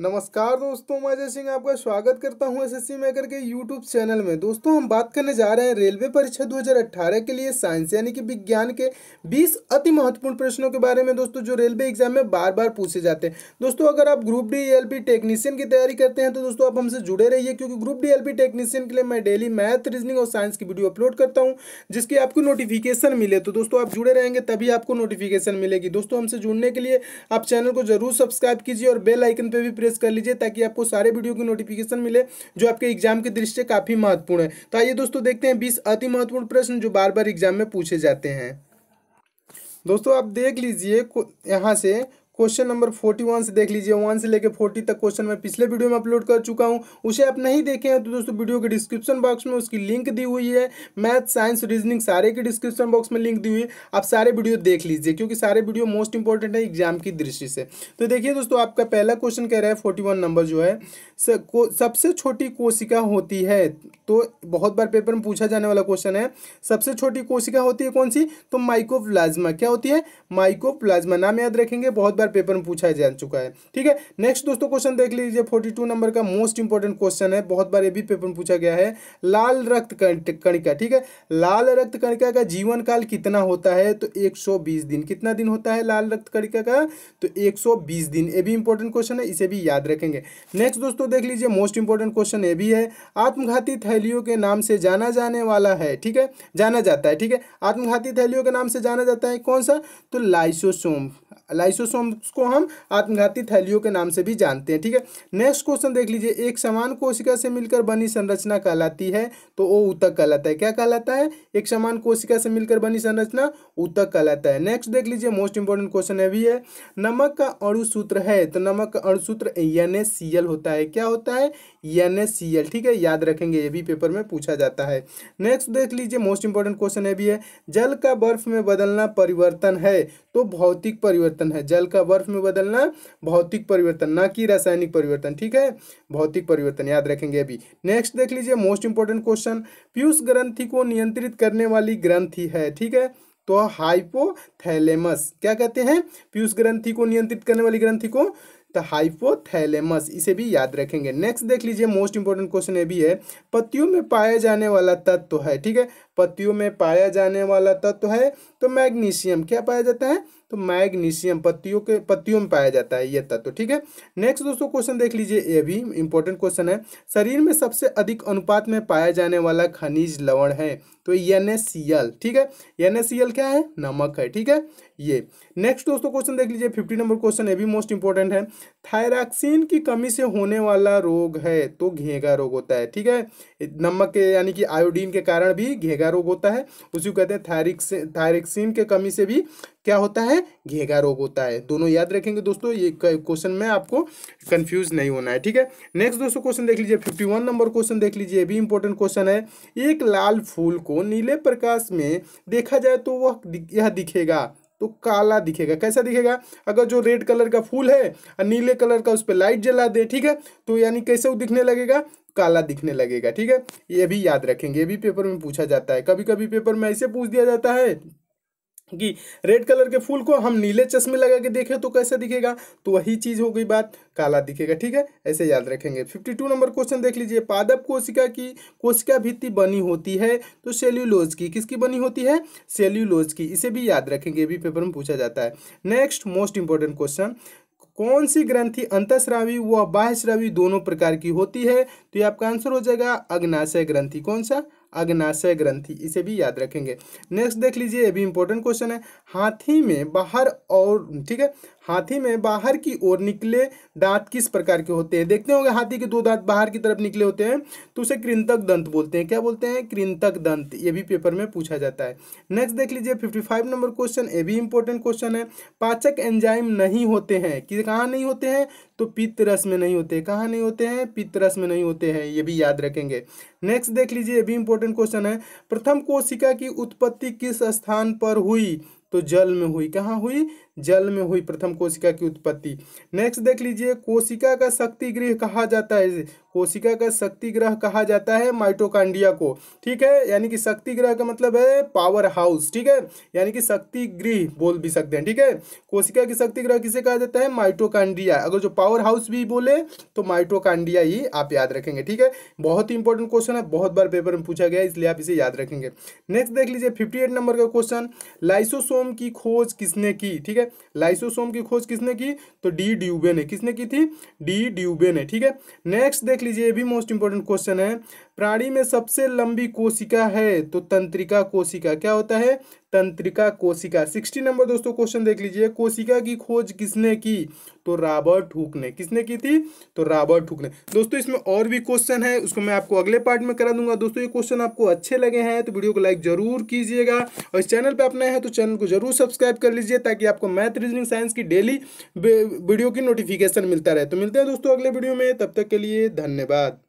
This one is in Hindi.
नमस्कार दोस्तों मैं अजय सिंह आपका स्वागत करता हूं एसएससी मेकर के यूट्यूब चैनल में दोस्तों हम बात करने जा रहे हैं रेलवे परीक्षा 2018 के लिए साइंस यानी कि विज्ञान के 20 अति महत्वपूर्ण प्रश्नों के बारे में दोस्तों जो रेलवे एग्जाम में बार बार पूछे जाते हैं दोस्तों अगर आप ग्रुप डी एल टेक्नीशियन की तैयारी करते हैं तो दोस्तों आप हमसे जुड़े रहिए क्योंकि ग्रुप डी एल टेक्नीशियन के लिए मैं डेली मैथ रीजनिंग और साइंस की वीडियो अपलोड करता हूँ जिसकी आपको नोटिफिकेशन मिले तो दोस्तों आप जुड़े रहेंगे तभी आपको नोटिफिकेशन मिलेगी दोस्तों हमसे जुड़ने के लिए आप चैनल को जरूर सब्सक्राइब कीजिए और बेल आइकन पर भी प्रेस कर लीजिए ताकि आपको सारे वीडियो की नोटिफिकेशन मिले जो आपके एग्जाम के दृष्टि काफ़ी महत्वपूर्ण है तो आइए दोस्तों देखते हैं बीस अति महत्वपूर्ण प्रश्न जो बार बार एग्जाम में पूछे जाते हैं दोस्तों आप देख लीजिए यहाँ से क्वेश्चन नंबर फोर्टी वन से देख लीजिए वन से लेकर फोर्टी तक क्वेश्चन मैं पिछले वीडियो में अपलोड कर चुका हूँ उसे आप नहीं देखे हैं तो दोस्तों वीडियो के डिस्क्रिप्शन बॉक्स में उसकी लिंक दी हुई है मैथ साइंस रीजनिंग सारे के डिस्क्रिप्शन बॉक्स में लिंक दी हुई है आप सारे वीडियो देख लीजिए क्योंकि सारे वीडियो मोस्ट इंपॉर्टेंट है एग्जाम की दृष्टि से तो देखिए दोस्तों आपका पहला क्वेश्चन कह रहा है फोर्टी नंबर जो है सबसे छोटी कोशिका होती है तो बहुत बार पेपर में पूछा जाने वाला क्वेश्चन है सबसे छोटी कोशिका होती है कौन सी तो माइकोप्लाज्मा क्या होती है माइकोप्लाज्मा नाम याद रखेंगे बहुत बार बार पेपर में पूछा जा चुका है ठीक है नेक्स्ट दोस्तों क्वेश्चन देख लीजिए फोर्टी टू नंबर का मोस्ट इंपॉर्टेंट क्वेश्चन है बहुत बार ये भी पेपर में पूछा गया है लाल रक्त कणिका ठीक है लाल रक्त कणिका का जीवन काल कितना होता है तो एक दिन कितना दिन होता है लाल रक्त कणिका का तो एक दिन ये भी इंपॉर्टेंट क्वेश्चन है इसे भी याद रखेंगे नेक्स्ट दोस्तों देख लीजिए मोस्ट इंपॉर्टेंट क्वेश्चन ये भी है आत्मघाती थैलियों के नाम से जाना जाने वाला है ठीक है जाना जाता है ठीक है आत्मघाती थैलियों के नाम से जाना जाता है कौन सा तो लाइसोसोम लाइसोसोम उसको हम आत्मघाती थैलियों के नाम से भी जानते हैं ठीक है नेक्स्ट क्वेश्चन देख लीजिए एक समान कोशिका से मिलकर बनी संरचना कहलाती है तो वो उतक कहलाता है क्या कहलाता है एक समान कोशिका से मिलकर बनी संरचना उतक कहलाता है नेक्स्ट देख लीजिए मोस्ट इंपॉर्टेंट क्वेश्चन है भी है नमक का अणुसूत्र है तो नमक का अणुसूत्र एन होता है क्या होता है एन ठीक है याद रखेंगे ये भी पेपर में पूछा जाता है नेक्स्ट देख लीजिए मोस्ट इंपॉर्टेंट क्वेश्चन है भी है जल का बर्फ में बदलना परिवर्तन है तो भौतिक परिवर्तन है जल का बर्फ में बदलना भौतिक परिवर्तन ना कि रासायनिक परिवर्तन ठीक है भौतिक परिवर्तन याद रखेंगे अभी नेक्स्ट देख लीजिए मोस्ट इंपॉर्टेंट क्वेश्चन पीयूष ग्रंथि को नियंत्रित करने वाली ग्रंथि है ठीक है तो हाइपोथैलेमस क्या कहते हैं पीयूष ग्रंथि को नियंत्रित करने वाली ग्रंथि को तो हाइपोथैलेमस इसे भी याद रखेंगे नेक्स्ट देख लीजिए मोस्ट इंपॉर्टेंट क्वेश्चन ये भी है पत्तियों में पाया जाने वाला तत्व तो है ठीक है पत्तियों में पाया जाने वाला तत्व तो है तो मैग्नीशियम क्या पाया जाता है तो मैग्नीशियम पत्तियों के पत्तियों में पाया जाता है यह तत्व ठीक है नेक्स्ट दोस्तों क्वेश्चन देख लीजिए ये भी इंपॉर्टेंट क्वेश्चन है शरीर में सबसे अधिक अनुपात में पाया जाने वाला खनिज लवण है तो एन ठीक है एन क्या है नमक है ठीक है ये नेक्स्ट दोस्तों क्वेश्चन देख लीजिए फिफ्टी नंबर क्वेश्चन ये भी मोस्ट इंपॉर्टेंट है थायराक्सिन की कमी से होने वाला रोग है तो घेगा रोग होता है ठीक है नमक के यानी कि आयोडीन के कारण भी घेगा रोग होता है उसी को कहते हैं थायरिक्सिन थायरिक्सिन के कमी से भी क्या होता है घेगा रोग होता है दोनों याद रखेंगे दोस्तों ये क्वेश्चन में आपको कंफ्यूज नहीं होना है ठीक है नेक्स्ट दोस्तों क्वेश्चन देख लीजिए फिफ्टी वन नंबर क्वेश्चन देख लीजिए भी इंपॉर्टेंट क्वेश्चन है एक लाल फूल को नीले प्रकाश में देखा जाए तो वह यह दिखेगा तो काला दिखेगा कैसा दिखेगा अगर जो रेड कलर का फूल है और नीले कलर का उस पर लाइट जला दे ठीक है तो यानी कैसे वो दिखने लगेगा काला दिखने लगेगा ठीक है ये भी याद रखेंगे ये भी पेपर में पूछा जाता है कभी कभी पेपर में ऐसे पूछ दिया जाता है कि रेड कलर के फूल को हम नीले चश्मे लगा के देखें तो कैसा दिखेगा तो वही चीज़ हो गई बात काला दिखेगा ठीक है ऐसे याद रखेंगे फिफ्टी टू नंबर क्वेश्चन देख लीजिए पादप कोशिका की कोशिका भित्ति बनी होती है तो सेल्यूलोज की किसकी बनी होती है सेल्यूलोज की इसे भी याद रखेंगे भी पेपर में पूछा जाता है नेक्स्ट मोस्ट इंपॉर्टेंट क्वेश्चन कौन सी ग्रंथि अंतश्रावी व बाह्यश्रावी दोनों प्रकार की होती है तो ये आपका आंसर हो जाएगा अग्नाशय ग्रंथि कौन सा अग्नाशय ग्रंथि इसे भी याद रखेंगे नेक्स्ट देख लीजिए ये भी इंपॉर्टेंट क्वेश्चन है हाथी में बाहर और ठीक है हाथी में बाहर की ओर निकले दांत किस प्रकार के होते हैं देखते होंगे हाथी के दो दांत बाहर की तरफ निकले होते हैं तो उसे कृंतक दंत बोलते हैं क्या बोलते हैं कृंतक दंत ये भी पेपर में पूछा जाता है नेक्स्ट देख लीजिए फिफ्टी फाइव नंबर क्वेश्चन ये भी इंपॉर्टेंट क्वेश्चन है पाचक एंजाइम नहीं होते हैं कि कहाँ नहीं होते हैं तो पित्त रस में नहीं होते कहाँ नहीं होते हैं पित्त रस में नहीं होते हैं ये भी याद रखेंगे नेक्स्ट देख लीजिए ये भी इंपॉर्टेंट क्वेश्चन है प्रथम कोशिका की उत्पत्ति किस स्थान पर हुई तो जल में हुई कहाँ हुई जल में हुई प्रथम कोशिका की उत्पत्ति नेक्स्ट देख लीजिए कोशिका का शक्ति गृह कहा जाता है कोशिका का शक्ति ग्रह कहा जाता है माइटोकांडिया को ठीक है यानी कि शक्ति ग्रह का मतलब है पावर हाउस ठीक है यानी कि शक्ति गृह बोल भी सकते हैं ठीक है कोशिका की शक्ति ग्रह किसे कहा जाता है माइटोकांडिया अगर जो पावर हाउस भी बोले तो माइटोकांडिया ही आप याद रखेंगे ठीक है बहुत ही इंपॉर्टेंट क्वेश्चन है बहुत बार पेपर में पूछा गया इसलिए आप इसे याद रखेंगे नेक्स्ट देख लीजिए फिफ्टी एट नंबर का क्वेश्चन लाइसोसोम की खोज किसने की ठीक है लाइसोसोम की खोज किसने की तो डी ड्यूबे ने किसने की थी डी ड्यूबे ने ठीक है नेक्स्ट देख लीजिए ये भी मोस्ट इंपॉर्टेंट क्वेश्चन है प्राणी में सबसे लंबी कोशिका है तो तंत्रिका कोशिका क्या होता है तंत्रिका कोशिका सिक्सटी नंबर दोस्तों क्वेश्चन देख लीजिए कोशिका की खोज किसने की तो रॉबर्ट हुक ने किसने की थी तो रॉबर्ट हुक ने दोस्तों इसमें और भी क्वेश्चन है उसको मैं आपको अगले पार्ट में करा दूंगा दोस्तों ये क्वेश्चन आपको अच्छे लगे हैं तो वीडियो को लाइक जरूर कीजिएगा और इस चैनल पर अपना है तो चैनल को जरूर सब्सक्राइब कर लीजिए ताकि आपको मैथ रीजनिंग साइंस की डेली वीडियो की नोटिफिकेशन मिलता रहे तो मिलते हैं दोस्तों अगले वीडियो में तब तक के लिए धन्यवाद